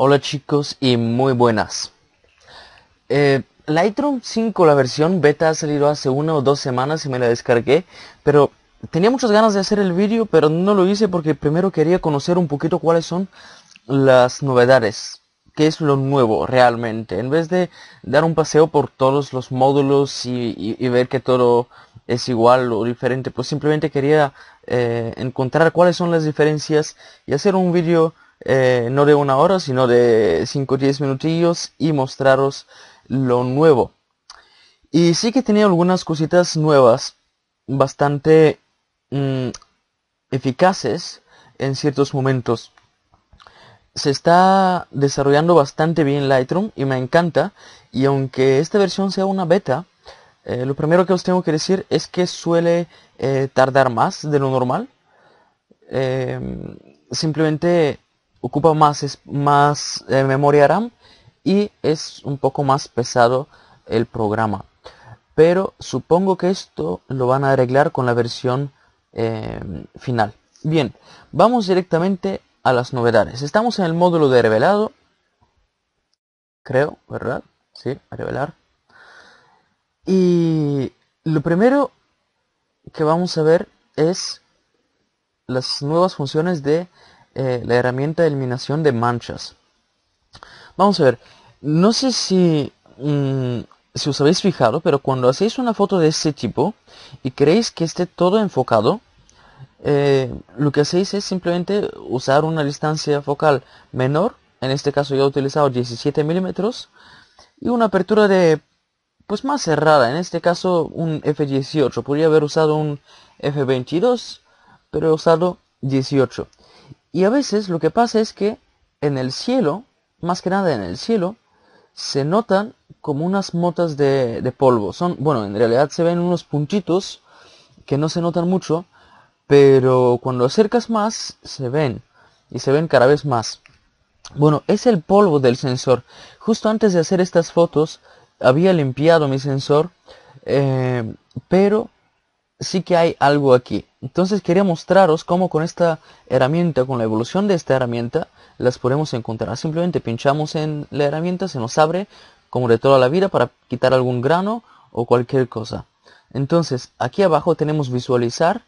Hola chicos y muy buenas. Eh, la Lightroom 5, la versión beta ha salido hace una o dos semanas y me la descargué, pero tenía muchas ganas de hacer el vídeo, pero no lo hice porque primero quería conocer un poquito cuáles son las novedades, qué es lo nuevo realmente, en vez de dar un paseo por todos los módulos y, ver que todo es igual o diferente, pues simplemente quería eh, encontrar cuáles son las diferencias y hacer un vídeo eh, no de una hora, sino de 5 o 10 minutillos y mostraros lo nuevo. Y sí que tenía algunas cositas nuevas, bastante mm, eficaces en ciertos momentos. Se está desarrollando bastante bien Lightroom y me encanta. Y aunque esta versión sea una beta, eh, lo primero que os tengo que decir es que suele eh, tardar más de lo normal. Em, simplemente ocupa más, es, más eh, memoria RAM y es un poco más pesado el programa. Pero supongo que esto lo van a arreglar con la versión eh, final. Bien, vamos directamente a las novedades. Estamos en el módulo de revelado. Creo, ¿verdad? Sí, a revelar. Y lo primero que vamos a ver es las nuevas funciones de eh, la herramienta de eliminación de manchas. Vamos a ver, no sé si, mm, si os habéis fijado, pero cuando hacéis una foto de este tipo y creéis que esté todo enfocado, eh, lo que hacéis es simplemente usar una distancia focal menor, en este caso yo he utilizado 17 milímetros, y una apertura de pues más cerrada, en este caso un F18, podría haber usado un F22, pero he usado 18. Y a veces lo que pasa es que en el cielo, más que nada en el cielo, se notan como unas motas de, polvo. Son, bueno, en realidad se ven unos puntitos que no se notan mucho, pero cuando acercas más se ven y se ven cada vez más. Bueno, es el polvo del sensor. Justo antes de hacer estas fotos había limpiado mi sensor, eh, pero sí que hay algo aquí. Entonces quería mostraros cómo con esta herramienta, con la evolución de esta herramienta, las podemos encontrar. Simplemente pinchamos en la herramienta, se nos abre como de toda la vida para quitar algún grano o cualquier cosa. Entonces aquí abajo tenemos visualizar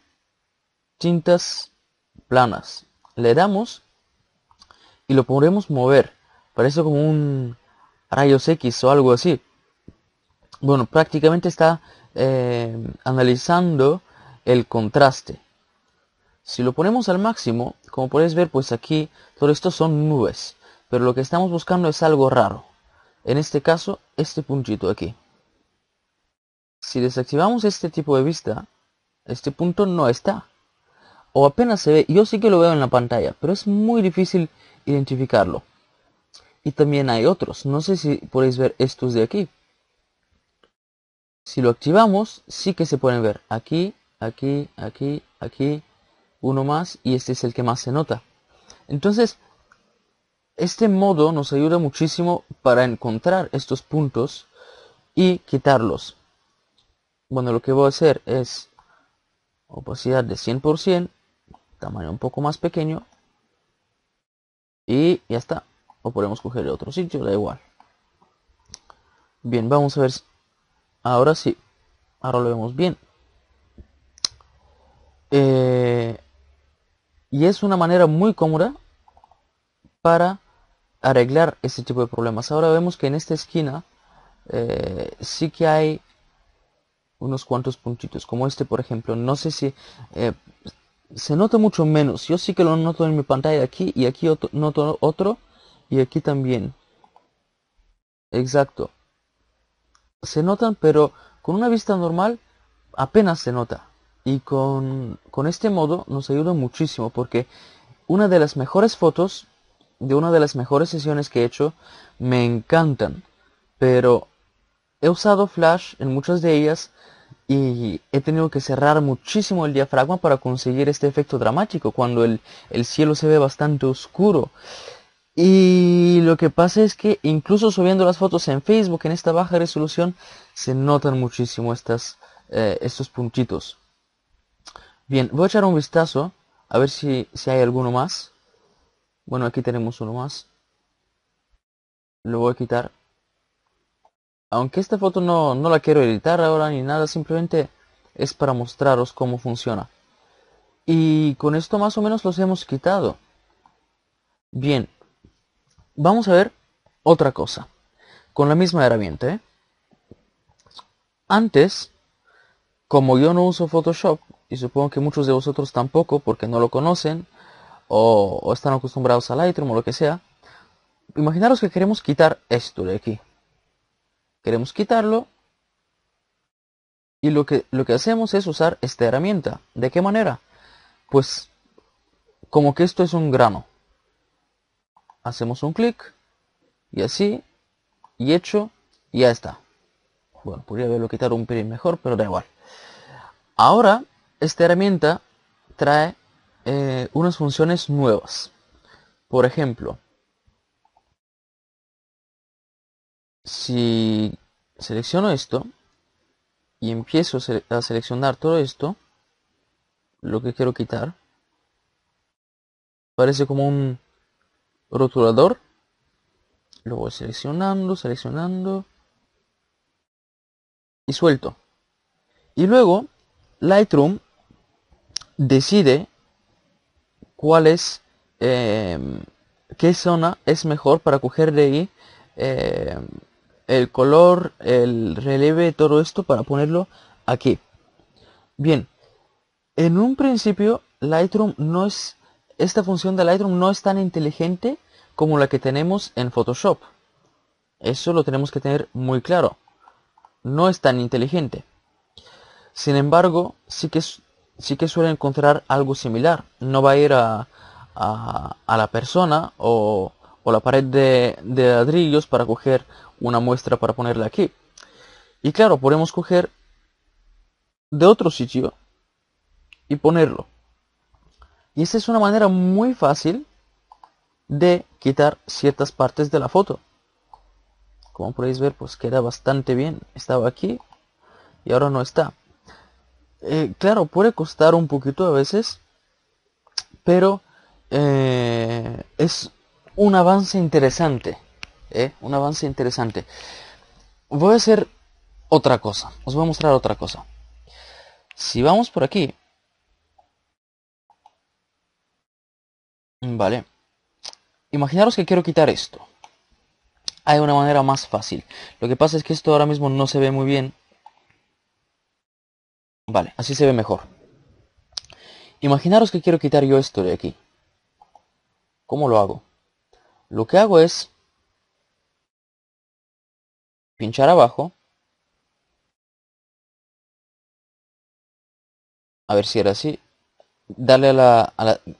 tintas planas. Le damos y lo podremos mover. Parece como un rayos X o algo así. Bueno, prácticamente está eh, analizando el contraste. Si lo ponemos al máximo, como podéis ver, pues aquí todo esto son nubes. Pero lo que estamos buscando es algo raro. En este caso, este puntito aquí. Si desactivamos este tipo de vista, este punto no está. O apenas se ve. Yo sí que lo veo en la pantalla, pero es muy difícil identificarlo. Y también hay otros. No sé si podéis ver estos de aquí, si lo activamos, sí que se pueden ver. Aquí, aquí, aquí, aquí, uno más y este es el que más se nota. Entonces, este modo nos ayuda muchísimo para encontrar estos puntos y quitarlos. Bueno, lo que voy a hacer es opacidad de 100%, tamaño un poco más pequeño y ya está. O podemos coger de otro sitio, da igual. Bien, vamos a ver Ahora sí, ahora lo vemos bien. Eh, y es una manera muy cómoda para arreglar este tipo de problemas. Ahora vemos que en esta esquina eh, sí que hay unos cuantos puntitos, como este por ejemplo. No sé si eh, se nota mucho menos. Yo sí que lo noto en mi pantalla aquí y aquí noto otro y aquí también. Exacto se notan, pero con una vista normal apenas se nota. Y con, este modo nos ayuda muchísimo porque una de las mejores fotos de una de las mejores sesiones que he hecho me encantan. Pero he usado flash en muchas de ellas y he tenido que cerrar muchísimo el diafragma para conseguir este efecto dramático cuando el, el cielo se ve bastante oscuro. Y lo que pasa es que incluso subiendo las fotos en Facebook en esta baja resolución se notan muchísimo estas, eh, estos puntitos. Bien, voy a echar un vistazo a ver si, si hay alguno más. Bueno, aquí tenemos uno más. Lo voy a quitar. Aunque esta foto no, no la quiero editar ahora ni nada, simplemente es para mostraros cómo funciona. Y con esto más o menos los hemos quitado. Bien, vamos a ver otra cosa con la misma herramienta. ¿eh? Antes, como yo no uso Photoshop, y supongo que muchos de vosotros tampoco porque no lo conocen o, están acostumbrados a Lightroom o lo que sea, imaginaros que queremos quitar esto de aquí. Queremos quitarlo y lo que, lo que hacemos es usar esta herramienta. ¿De qué manera? Pues como que esto es un grano hacemos un clic y así y hecho y ya está bueno podría haberlo quitado un pelín mejor pero da igual ahora esta herramienta trae eh, unas funciones nuevas por ejemplo si selecciono esto y empiezo a seleccionar todo esto lo que quiero quitar parece como un rotulador. Lo voy seleccionando, seleccionando. Y suelto. Y luego Lightroom decide cuál es, em, qué zona es mejor para coger de ahí em, el color, el relieve, todo esto para ponerlo aquí. Bien, en un principio Lightroom no es esta función de Lightroom no es tan inteligente como la que tenemos en Photoshop. Eso lo tenemos que tener muy claro. No es tan inteligente. Sin embargo, sí que, sí que suele encontrar algo similar. No va a ir a, la persona o, la pared de, de, ladrillos para coger una muestra para ponerla aquí. Y claro, podemos coger de otro sitio y ponerlo. Y esta es una manera muy fácil de quitar ciertas partes de la foto. Como podéis ver, pues queda bastante bien. Estaba aquí y ahora no está. Eh, claro, puede costar un poquito a veces, pero eh, es un avance interesante. ¿eh? Un avance interesante. Voy a hacer otra cosa. Os voy a mostrar otra cosa. Si vamos por aquí, Mm, vale. Imaginaros que quiero quitar esto. Hay una manera más fácil. Lo que pasa es que esto ahora mismo no se ve muy bien. Vale, así se ve mejor. Imaginaros que quiero quitar yo esto de aquí. ¿Cómo lo hago? Lo que hago es pinchar abajo. A ver si era así darle la,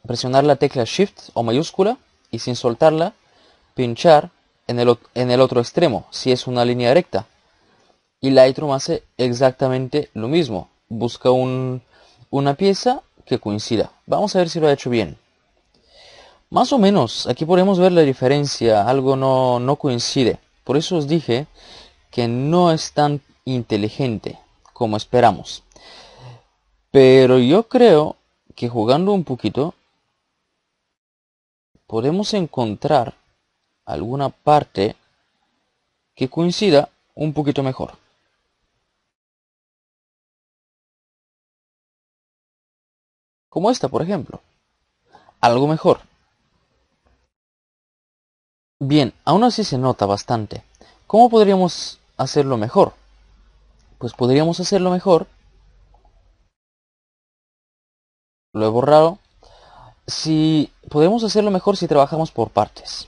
presionar la tecla Shift o mayúscula y sin soltarla, pinchar en el, en el otro extremo, si es una línea recta. Y Lightroom hace exactamente lo mismo. Busca un, una pieza que coincida. Vamos a ver si lo ha hecho bien. Más o menos, aquí podemos ver la diferencia, algo no, no coincide. Por eso os dije que no es tan inteligente como esperamos. Pero yo creo que jugando un poquito podemos encontrar alguna parte que coincida un poquito mejor. Como esta, por ejemplo. Algo mejor. Bien, aún así se nota bastante. ¿Cómo podríamos hacerlo mejor? Pues podríamos hacerlo mejor lo he borrado. Si podemos hacerlo mejor si trabajamos por partes.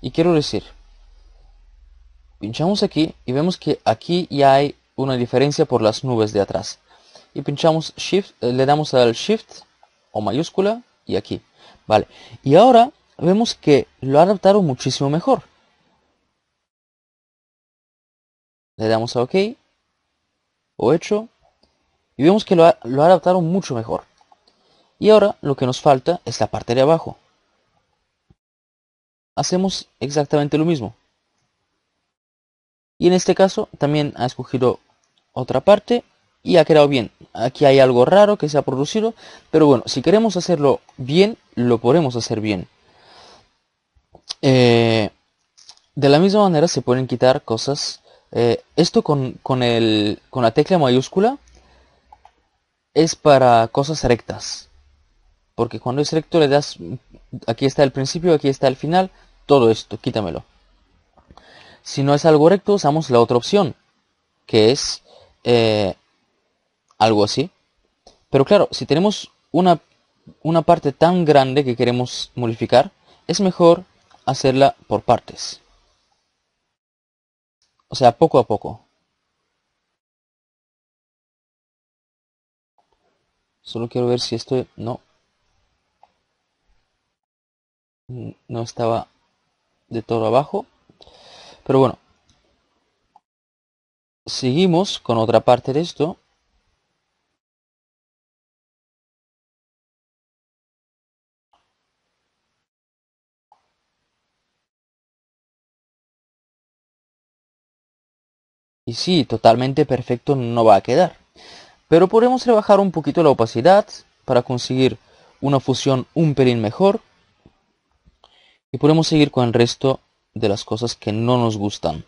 Y quiero decir, pinchamos aquí y vemos que aquí ya hay una diferencia por las nubes de atrás. Y pinchamos Shift, eh, le damos al Shift o mayúscula y aquí. Vale. Y ahora vemos que lo adaptaron muchísimo mejor. Le damos a OK o hecho y vemos que lo, lo adaptaron mucho mejor. Y ahora lo que nos falta es la parte de abajo. Hacemos exactamente lo mismo. Y en este caso también ha escogido otra parte y ha quedado bien. Aquí hay algo raro que se ha producido, pero bueno, si queremos hacerlo bien, lo podemos hacer bien. Eh, de la misma manera se pueden quitar cosas. Eh, esto con, con la tecla mayúscula es para cosas rectas porque cuando es recto le das, aquí está el principio, aquí está el final, todo esto, quítamelo. Si no es algo recto, usamos la otra opción, que es eh, algo así. Pero claro, si tenemos una, una parte tan grande que queremos modificar, es mejor hacerla por partes. O sea, poco a poco. Solo quiero ver si esto... No, no estaba de todo abajo. Pero bueno, seguimos con otra parte de esto. Y sí, totalmente perfecto no va a quedar. Pero podemos rebajar un poquito la opacidad para conseguir una fusión un pelín mejor. Y podemos seguir con el resto de las cosas que no nos gustan.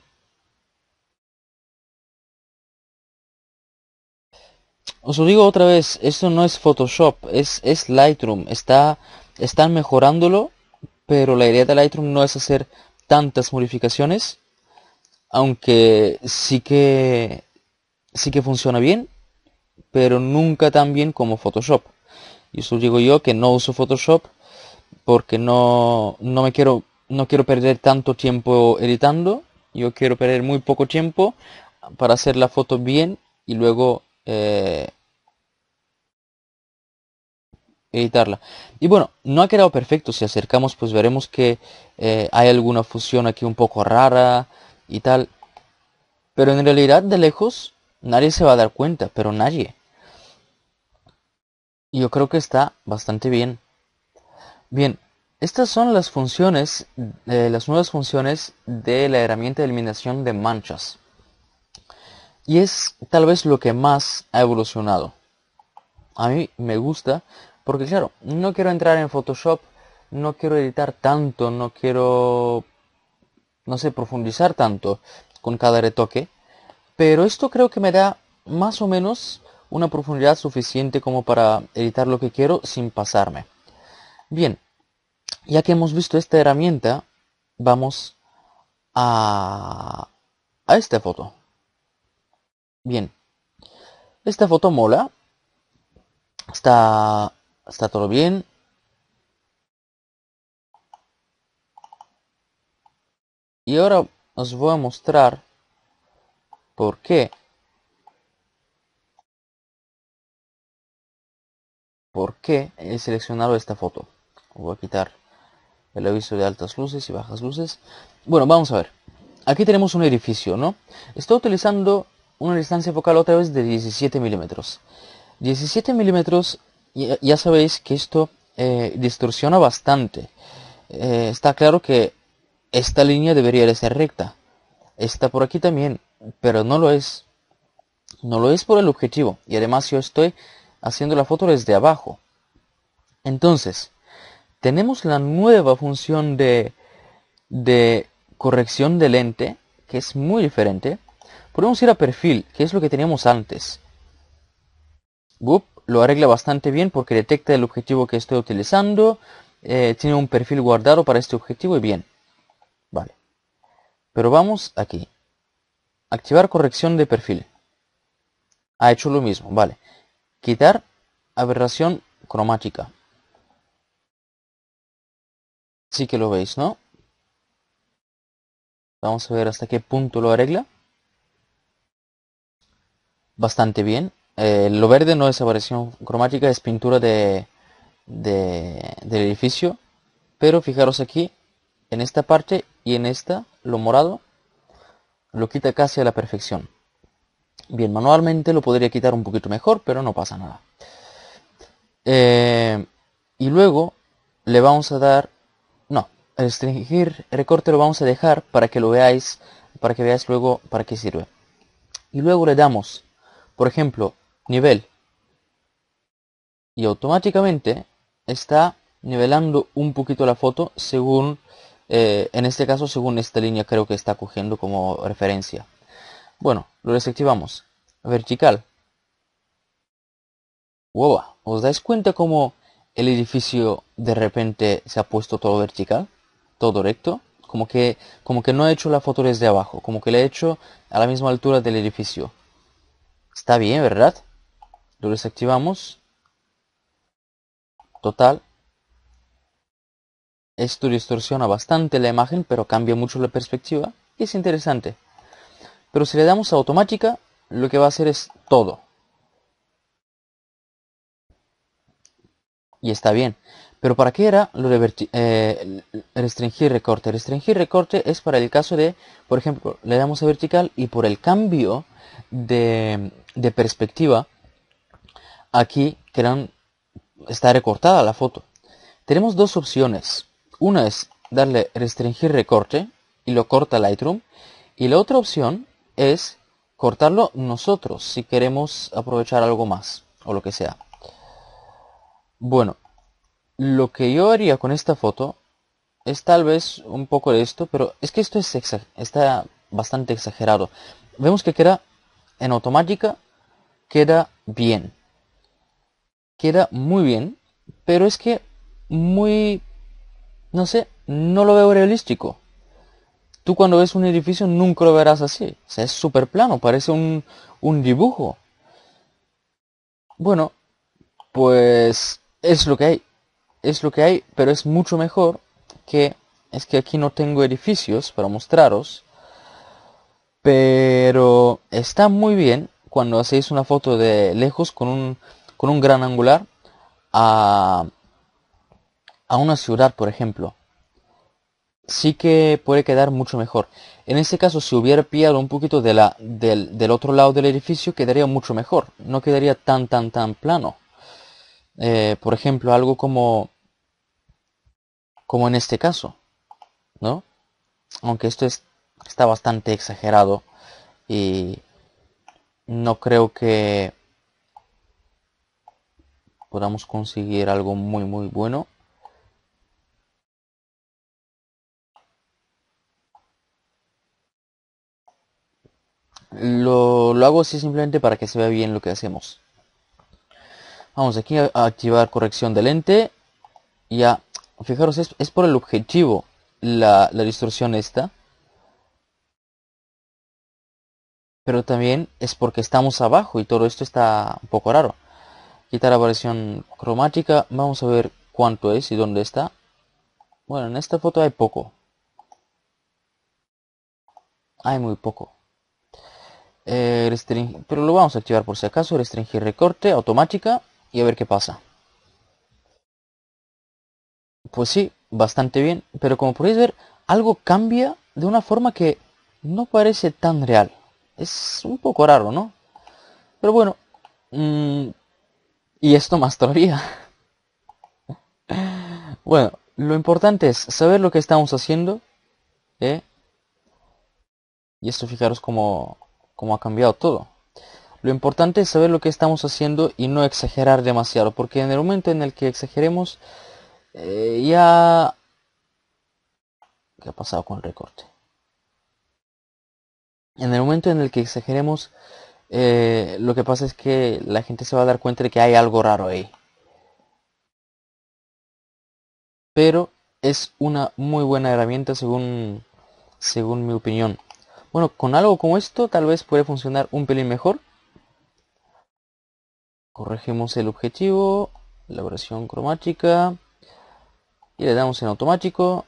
Os lo digo otra vez, esto no es Photoshop, es, es Lightroom. Está, están mejorándolo, pero la idea de Lightroom no es hacer tantas modificaciones. Aunque sí que, sí que funciona bien, pero nunca tan bien como Photoshop. Y eso digo yo que no uso Photoshop porque no, me quiero, no quiero perder tanto tiempo editando. Yo quiero perder muy poco tiempo para hacer la foto bien y luego eh, editarla. Y bueno, no ha quedado perfecto. Si acercamos, pues veremos que eh, hay alguna fusión aquí un poco rara y tal. Pero en realidad, de lejos, nadie se va a dar cuenta, pero nadie. Yo creo que está bastante bien. Bien, estas son las funciones, eh, las nuevas funciones de la herramienta de eliminación de manchas. Y es tal vez lo que más ha evolucionado. A mí me gusta porque claro, no quiero entrar en Photoshop, no quiero editar tanto, no quiero, no sé, profundizar tanto con cada retoque. Pero esto creo que me da más o menos una profundidad suficiente como para editar lo que quiero sin pasarme. Bien, ya que hemos visto esta herramienta, vamos a, esta foto. Bien, esta foto mola, está, está todo bien. Y ahora os voy a mostrar por qué. ¿Por qué he seleccionado esta foto? voy a quitar el aviso de altas luces y bajas luces. Bueno, vamos a ver. Aquí tenemos un edificio, ¿no? Estoy utilizando una distancia focal otra vez de 17 milímetros. 17 milímetros, ya, sabéis que esto eh, distorsiona bastante. Eh, está claro que esta línea debería de ser recta. Está por aquí también, pero no lo es. No lo es por el objetivo. Y además yo estoy haciendo la foto desde abajo. Entonces, tenemos la nueva función de, corrección de lente, que es muy diferente. Podemos ir a perfil, que es lo que teníamos antes. lo arregla bastante bien porque detecta el objetivo que estoy utilizando. Eh, tiene un perfil guardado para este objetivo y bien. Vale. Pero vamos aquí. Activar corrección de perfil. Ha hecho lo mismo, vale. Quitar aberración cromática sí que lo veis, ¿no? Vamos a ver hasta qué punto lo arregla. Bastante bien. Eh, lo verde no es aparición cromática, es pintura de, del edificio. Pero fijaros aquí, en esta parte y en esta, lo morado, lo quita casi a la perfección. Bien, manualmente lo podría quitar un poquito mejor, pero no pasa nada. Eh, y luego le vamos a dar no, restringir recorte lo vamos a dejar para que lo veáis, para que veáis luego para qué sirve. Y luego le damos, por ejemplo, nivel. Y automáticamente está nivelando un poquito la foto según, eh, en este caso, según esta línea creo que está cogiendo como referencia. Bueno, lo desactivamos. Vertical. ¡Wow! ¿Os dais cuenta cómo el edificio de repente se ha puesto todo vertical, todo recto, como que, como que no ha hecho la foto desde abajo, como que la he hecho a la misma altura del edificio. Está bien, ¿verdad? Lo desactivamos. Total. Esto distorsiona bastante la imagen, pero cambia mucho la perspectiva. Y es interesante. Pero si le damos a automática, lo que va a hacer es todo. y está bien. Pero ¿para qué era lo de eh, restringir recorte? Restringir recorte es para el caso de, por ejemplo, le damos a vertical y por el cambio de, perspectiva, aquí quedan, está recortada la foto. Tenemos dos opciones. Una es darle restringir recorte y lo corta Lightroom. Y la otra opción es cortarlo nosotros si queremos aprovechar algo más o lo que sea. Bueno, lo que yo haría con esta foto es tal vez un poco de esto, pero es que esto es está bastante exagerado. Vemos que queda en automática, queda bien. Queda muy bien, pero es que muy, no sé, no lo veo realístico. Tú cuando ves un edificio nunca lo verás así. O sea, es súper plano, parece un, un dibujo. Bueno, pues es lo que hay, es lo que hay, pero es mucho mejor que es que aquí no tengo edificios para mostraros, pero está muy bien cuando hacéis una foto de lejos con un, con un gran angular a, a una ciudad, por ejemplo. Sí que puede quedar mucho mejor. En este caso, si hubiera pillado un poquito de la, del otro lado del edificio, quedaría mucho mejor. No quedaría tan, tan, tan plano. Eh, por ejemplo, algo como, como en este caso, ¿no? Aunque esto es, está bastante exagerado y no creo que podamos conseguir algo muy muy bueno. Lo, lo hago así simplemente para que se vea bien lo que hacemos. Vamos aquí a, activar corrección de lente. Ya, fijaros, es, por el objetivo la, distorsión esta. pero también es porque estamos abajo y todo esto está un poco raro. Quitar la variación cromática, vamos a ver cuánto es y dónde está. Bueno, en esta foto hay poco. Hay muy poco. Eh, pero lo vamos a activar por si acaso, restringir recorte automática y a ver qué pasa. Pues sí, bastante bien, pero como podéis ver, algo cambia de una forma que no parece tan real. Es un poco raro, ¿no? Pero bueno, mm, y esto más todavía. bueno, lo importante es saber lo que estamos haciendo. ¿eh? Y esto fijaros como cómo ha cambiado todo. Lo importante es saber lo que estamos haciendo y no exagerar demasiado, porque en el momento en el que exageremos, eh, ya... ¿Qué ha pasado con el recorte? En el momento en el que exageremos, eh, lo que pasa es que la gente se va a dar cuenta de que hay algo raro ahí. Pero es una muy buena herramienta según, según mi opinión. Bueno, con algo como esto tal vez puede funcionar un pelín mejor corregimos el objetivo, la versión cromática y le damos en automático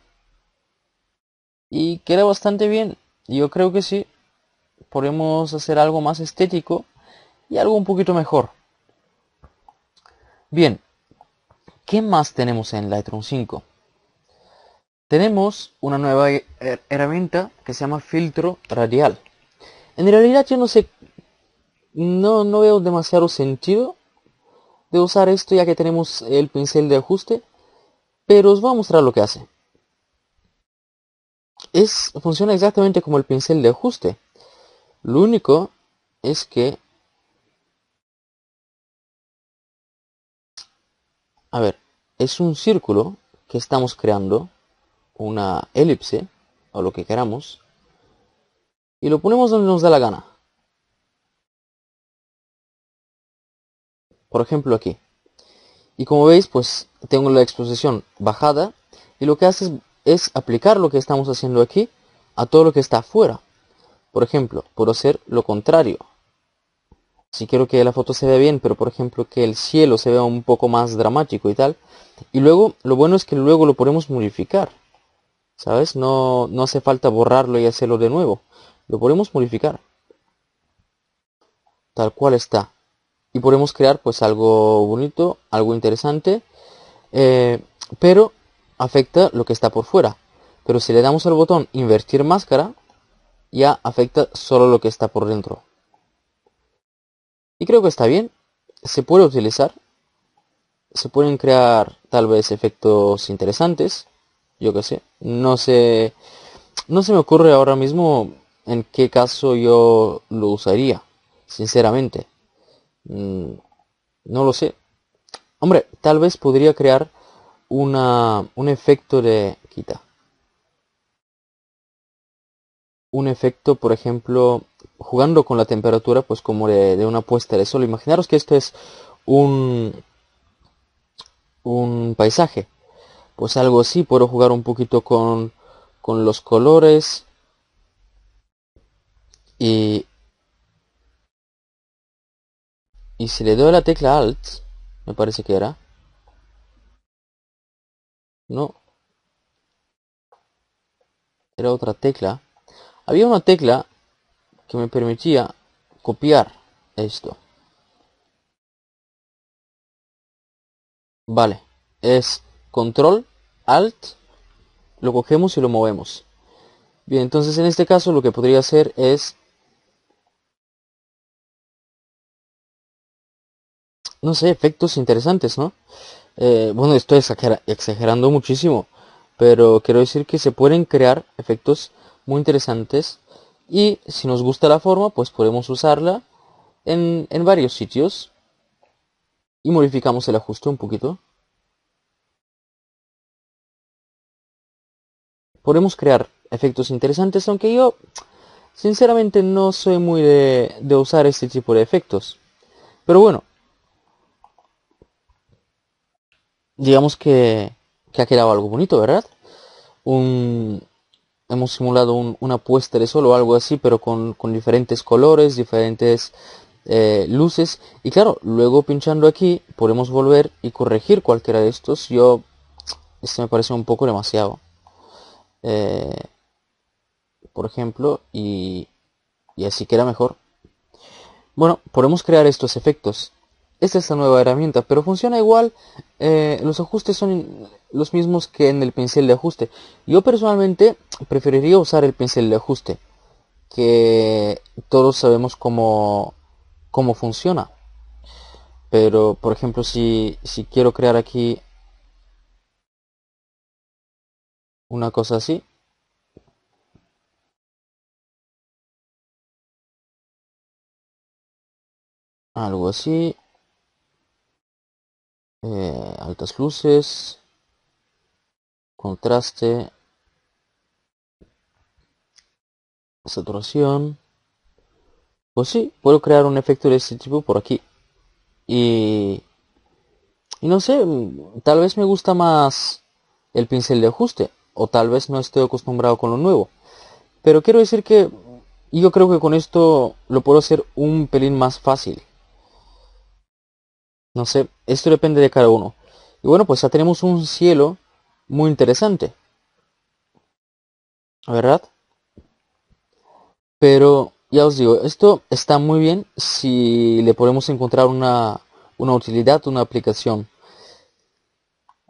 y queda bastante bien. Yo creo que sí, podemos hacer algo más estético y algo un poquito mejor. Bien, ¿qué más tenemos en Lightroom 5? Tenemos una nueva herramienta que se llama filtro radial. En realidad yo no sé no, no veo demasiado sentido de usar esto ya que tenemos el pincel de ajuste, pero os voy a mostrar lo que hace. Es, funciona exactamente como el pincel de ajuste. Lo único es que... A ver, es un círculo que estamos creando, una elipse, o lo que queramos, y lo ponemos donde nos da la gana. por ejemplo aquí. Y como veis, pues tengo la exposición bajada y lo que hace es, aplicar lo que estamos haciendo aquí a todo lo que está afuera. Por ejemplo, puedo hacer lo contrario. Si quiero que la foto se vea bien, pero por ejemplo que el cielo se vea un poco más dramático y tal. Y luego, lo bueno es que luego lo podemos modificar. ¿Sabes? No, no hace falta borrarlo y hacerlo de nuevo. Lo podemos modificar. Tal cual está y podemos crear pues algo bonito, algo interesante, eh, pero afecta lo que está por fuera. Pero si le damos al botón invertir máscara, ya afecta solo lo que está por dentro. Y creo que está bien, se puede utilizar, se pueden crear tal vez efectos interesantes, yo qué sé, no sé, no se me ocurre ahora mismo en qué caso yo lo usaría, sinceramente. Mm, no lo sé. Hombre, tal vez podría crear una, un efecto de... Quita. Un efecto, por ejemplo, jugando con la temperatura, pues como de, de una puesta de sol. Imaginaros que esto es un, un paisaje. Pues algo así, puedo jugar un poquito con, con los colores. Y y si le doy la tecla Alt, me parece que era. No. Era otra tecla. Había una tecla que me permitía copiar esto. Vale. Es Control, Alt, lo cogemos y lo movemos. Bien, entonces en este caso lo que podría hacer es no sé, efectos interesantes, ¿no? Eh, bueno, estoy exagerando muchísimo, pero quiero decir que se pueden crear efectos muy interesantes y si nos gusta la forma, pues podemos usarla en, varios sitios y modificamos el ajuste un poquito. Podemos crear efectos interesantes, aunque yo sinceramente no soy muy de usar este tipo de efectos. Pero bueno, digamos que, ha quedado algo bonito, ¿verdad? hemos simulado un, una puesta de sol o algo así, pero con, diferentes colores, diferentes eh, luces. Y claro, luego pinchando aquí podemos volver y corregir cualquiera de estos. Yo, este me parece un poco demasiado. Eh, por ejemplo, y, y así queda mejor. Bueno, podemos crear estos efectos es la nueva herramienta, pero funciona igual, eh, los ajustes son los mismos que en el pincel de ajuste. Yo personalmente preferiría usar el pincel de ajuste, que todos sabemos cómo, cómo funciona. Pero, por ejemplo, si, si quiero crear aquí una cosa así, algo así eh, altas luces, contraste, saturación. Pues sí, puedo crear un efecto de este tipo por aquí. Y, y no sé, tal vez me gusta más el pincel de ajuste. O tal vez no estoy acostumbrado con lo nuevo. Pero quiero decir que yo creo que con esto lo puedo hacer un pelín más fácil. No sé, esto depende de cada uno. Y bueno, pues ya tenemos un cielo muy interesante. ¿Verdad? Pero ya os digo, esto está muy bien si le podemos encontrar una, una utilidad, una aplicación.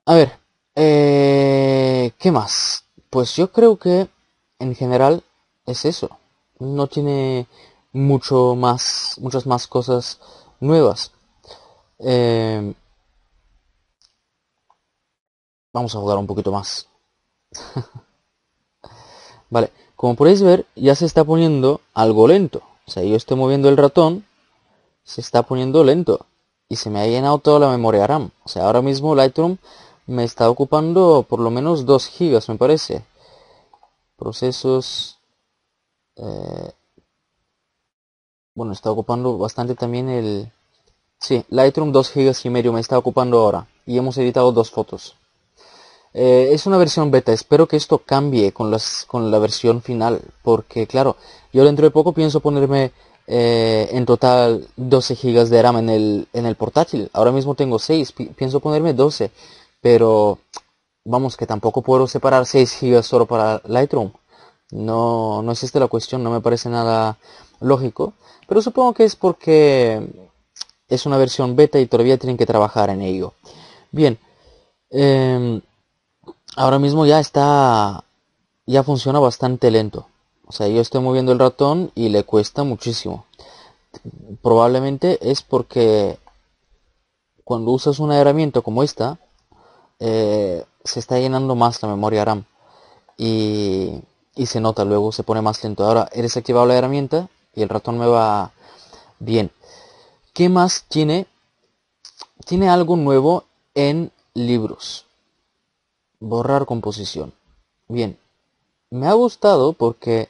A ver, eh, ¿qué más? Pues yo creo que en general es eso. No tiene mucho más, muchas más cosas nuevas. Em, vamos a jugar un poquito más. vale, como podéis ver, ya se está poniendo algo lento. O sea, yo estoy moviendo el ratón, se está poniendo lento. Y se me ha llenado toda la memoria RAM. O sea, ahora mismo Lightroom me está ocupando por lo menos 2 gigas, me parece. Procesos... Eh, bueno, está ocupando bastante también el, Sí, Lightroom 2 GB y medio me está ocupando ahora y hemos editado dos fotos. Eh, es una versión beta, espero que esto cambie con, la versión final, porque claro, yo dentro de poco pienso ponerme eh, en total 12 GB de RAM en el, en el portátil. Ahora mismo tengo 6, pienso ponerme 12, pero vamos, que tampoco puedo separar 6 GB solo para Lightroom. No, no existe la cuestión, no me parece nada lógico, pero supongo que es porque es una versión beta y todavía tienen que trabajar en ello. Bien, em, ahora mismo ya está, ya funciona bastante lento. O sea, yo estoy moviendo el ratón y le cuesta muchísimo. Probablemente es porque cuando usas una herramienta como esta, eh, se está llenando más la memoria RAM. Y, y, se nota, luego se pone más lento. Ahora eres desactivado la herramienta y el ratón me va bien. ¿Qué más tiene? Tiene algo nuevo en libros. Borrar composición. Bien, me ha gustado porque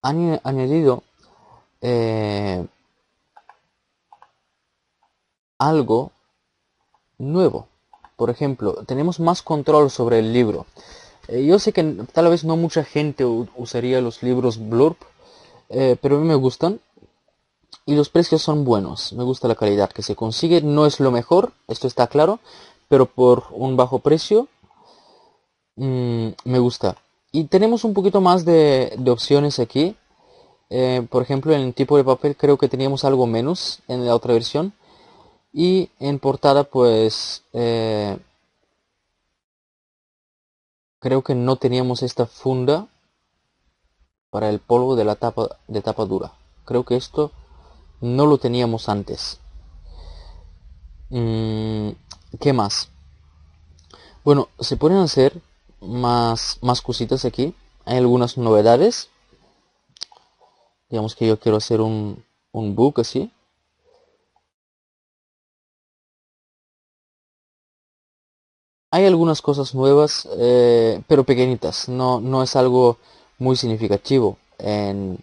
han añadido eh, algo nuevo. Por ejemplo, tenemos más control sobre el libro. Eh, yo sé que tal vez no mucha gente usaría los libros blurb, eh, pero a mí me gustan y los precios son buenos. Me gusta la calidad que se consigue. No es lo mejor, esto está claro, pero por un bajo precio mm, me gusta. Y tenemos un poquito más de, opciones aquí. Eh, por ejemplo, en el tipo de papel creo que teníamos algo menos en la otra versión. Y en portada pues... Eh, creo que no teníamos esta funda para el polvo de la tapa de tapa dura creo que esto no lo teníamos antes. Mm, ¿Qué más? Bueno, se pueden hacer más, más cositas aquí. Hay algunas novedades. Digamos que yo quiero hacer un, un book así. Hay algunas cosas nuevas, eh, pero pequeñitas. No, no es algo muy significativo en,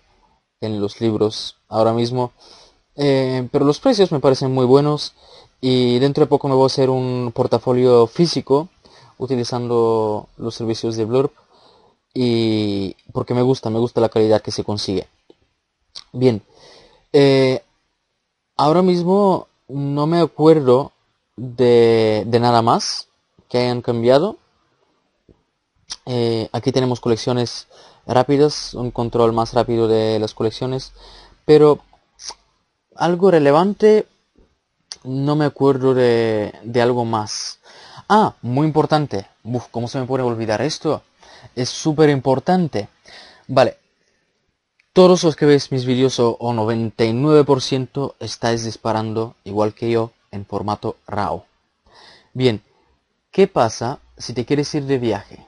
en los libros ahora mismo. Eh, pero los precios me parecen muy buenos y dentro de poco me voy a hacer un portafolio físico utilizando los servicios de Blurp y porque me gusta, me gusta la calidad que se consigue. Bien, eh, ahora mismo no me acuerdo de, nada más que hayan cambiado. Eh, aquí tenemos colecciones rápidas, un control más rápido de las colecciones, pero algo relevante, no me acuerdo de, algo más. Ah, muy importante. Uf, ¿Cómo se me puede olvidar esto? Es súper importante. Vale. Todos los que veis mis vídeos o, o 99% estáis disparando igual que yo en formato RAW. Bien, ¿qué pasa si te quieres ir de viaje?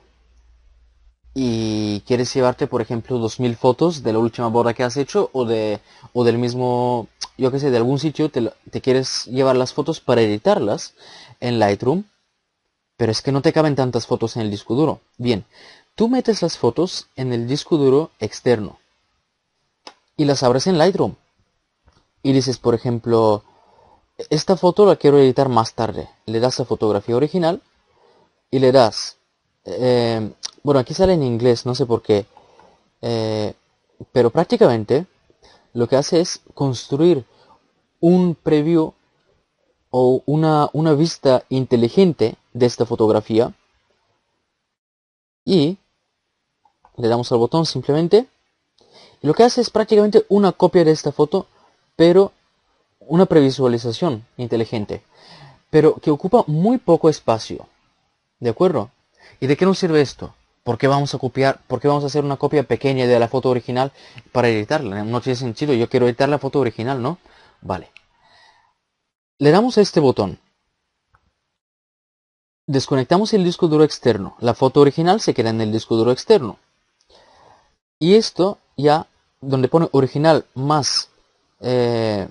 y quieres llevarte, por ejemplo, 2000 fotos de la última boda que has hecho o, de, o del mismo, yo que sé, de algún sitio, te, quieres llevar las fotos para editarlas en Lightroom, pero es que no te caben tantas fotos en el disco duro. Bien, tú metes las fotos en el disco duro externo y las abres en Lightroom. Y dices, por ejemplo, esta foto la quiero editar más tarde. Le das a fotografía original y le das eh, bueno, aquí sale en inglés, no sé por qué. Eh, pero prácticamente lo que hace es construir un preview o una, una vista inteligente de esta fotografía. Y le damos al botón simplemente. Y lo que hace es prácticamente una copia de esta foto, pero una previsualización inteligente. Pero que ocupa muy poco espacio. ¿De acuerdo? ¿Y de qué nos sirve esto? ¿Por qué vamos a copiar? ¿Por qué vamos a hacer una copia pequeña de la foto original para editarla? No tiene sentido. Yo quiero editar la foto original, ¿no? Vale. Le damos a este botón. Desconectamos el disco duro externo. La foto original se queda en el disco duro externo. Y esto ya, donde pone original más eh,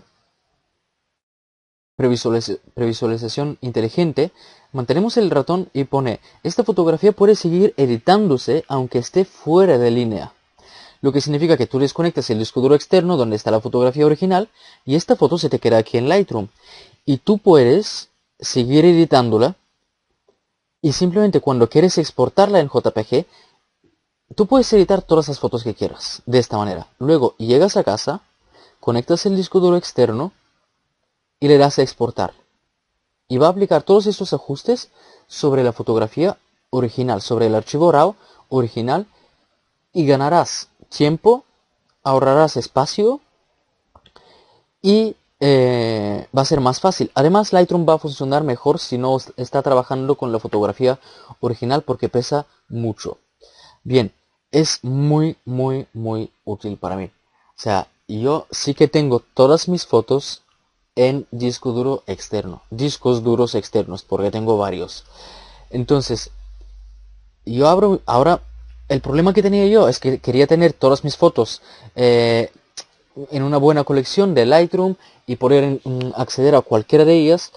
previsualización inteligente, mantenemos el ratón y pone, esta fotografía puede seguir editándose aunque esté fuera de línea. Lo que significa que tú desconectas el disco duro externo donde está la fotografía original y esta foto se te queda aquí en Lightroom. Y tú puedes seguir editándola y simplemente cuando quieres exportarla en JPG, tú puedes editar todas las fotos que quieras de esta manera. Luego llegas a casa, conectas el disco duro externo y le das a exportar. Y va a aplicar todos estos ajustes sobre la fotografía original, sobre el archivo RAW original y ganarás tiempo, ahorrarás espacio y eh, va a ser más fácil. Además Lightroom va a funcionar mejor si no está trabajando con la fotografía original porque pesa mucho. Bien, es muy, muy, muy útil para mí. O sea, yo sí que tengo todas mis fotos en disco duro externo, discos duros externos, porque tengo varios. Entonces, yo abro, ahora, el problema que tenía yo es que quería tener todas mis fotos eh, en una buena colección de Lightroom y poder mm, acceder a cualquiera de ellas,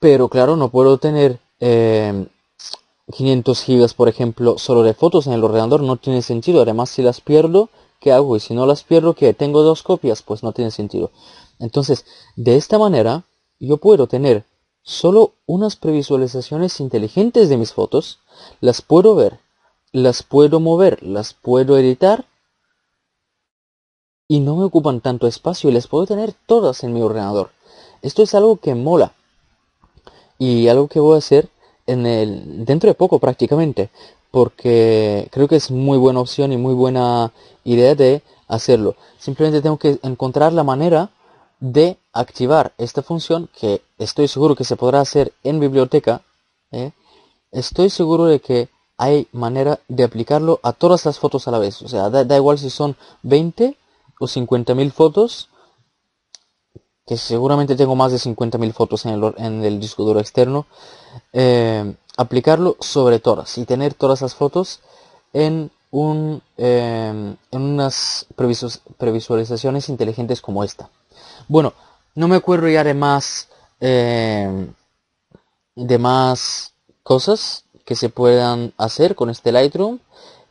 pero claro, no puedo tener... 500 eh, gigas por ejemplo solo de fotos en el ordenador no tiene sentido además si las pierdo ¿qué hago? Y si no las pierdo, que tengo dos copias, pues no tiene sentido. Entonces, de esta manera, yo puedo tener solo unas previsualizaciones inteligentes de mis fotos, las puedo ver, las puedo mover, las puedo editar y no me ocupan tanto espacio y las puedo tener todas en mi ordenador. Esto es algo que mola y algo que voy a hacer en el, dentro de poco prácticamente porque creo que es muy buena opción y muy buena idea de hacerlo. Simplemente tengo que encontrar la manera de activar esta función que estoy seguro que se podrá hacer en biblioteca. ¿eh? Estoy seguro de que hay manera de aplicarlo a todas las fotos a la vez. O sea, da, igual si son 20 o 50.000 fotos, que seguramente tengo más de 50.000 fotos en el, en el disco duro externo. Eh, aplicarlo sobre todas y tener todas las fotos en, un, em, en unas previsualizaciones inteligentes como esta. Bueno, no me acuerdo ya de más, em, de más cosas que se puedan hacer con este Lightroom.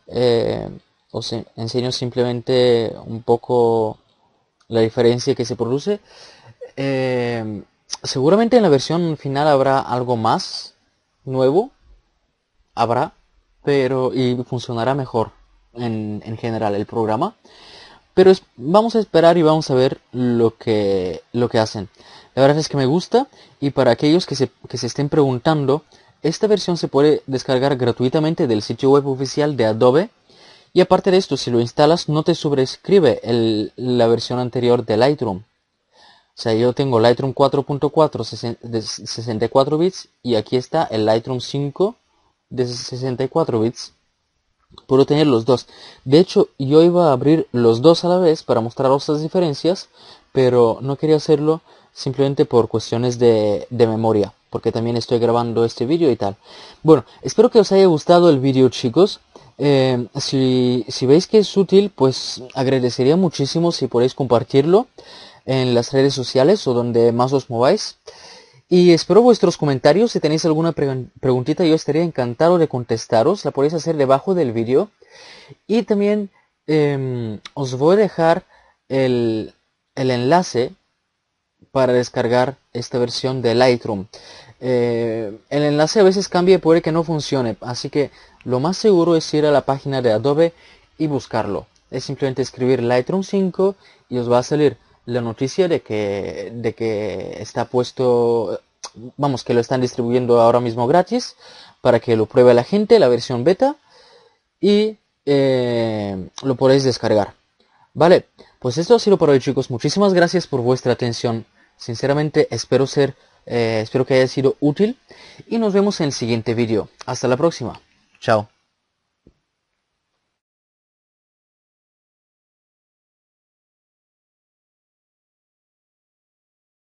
Em, os enseño simplemente un poco la diferencia que se produce. seguramente en la versión final habrá algo más nuevo habrá, pero y funcionará mejor en, en general el programa. Pero vamos a esperar y vamos a ver lo que, lo que hacen. La verdad es que me gusta y para aquellos que se, que se estén preguntando, esta versión se puede descargar gratuitamente del sitio web oficial de Adobe y aparte de esto, si lo instalas no te sobrescribe la versión anterior de Lightroom. O sea, yo tengo Lightroom 4.4 de 64 bits y aquí está el Lightroom 5 de 64 bits. Puedo tener los dos. De hecho, yo iba a abrir los dos a la vez para mostraros las diferencias, pero no quería hacerlo simplemente por cuestiones de, memoria, porque también estoy grabando este vídeo y tal. Bueno, espero que os haya gustado el vídeo, chicos. Eh, si, si veis que es útil, pues agradecería muchísimo si podéis compartirlo en las redes sociales o donde más os mováis. Y espero vuestros comentarios. Si tenéis alguna preguntita, yo estaría encantado de contestaros. La podéis hacer debajo del vídeo. Y también em, os voy a dejar el, el, enlace para descargar esta versión de Lightroom. Eh, el enlace a veces cambia y puede que no funcione. Así que lo más seguro es ir a la página de Adobe y buscarlo. Es simplemente escribir Lightroom 5 y os va a salir la noticia de que, de que está puesto, vamos, que lo están distribuyendo ahora mismo gratis para que lo pruebe la gente, la versión beta, y eh, lo podéis descargar. Vale, pues esto ha sido por hoy chicos, muchísimas gracias por vuestra atención, sinceramente espero ser, eh, espero que haya sido útil, y nos vemos en el siguiente vídeo, hasta la próxima, chao.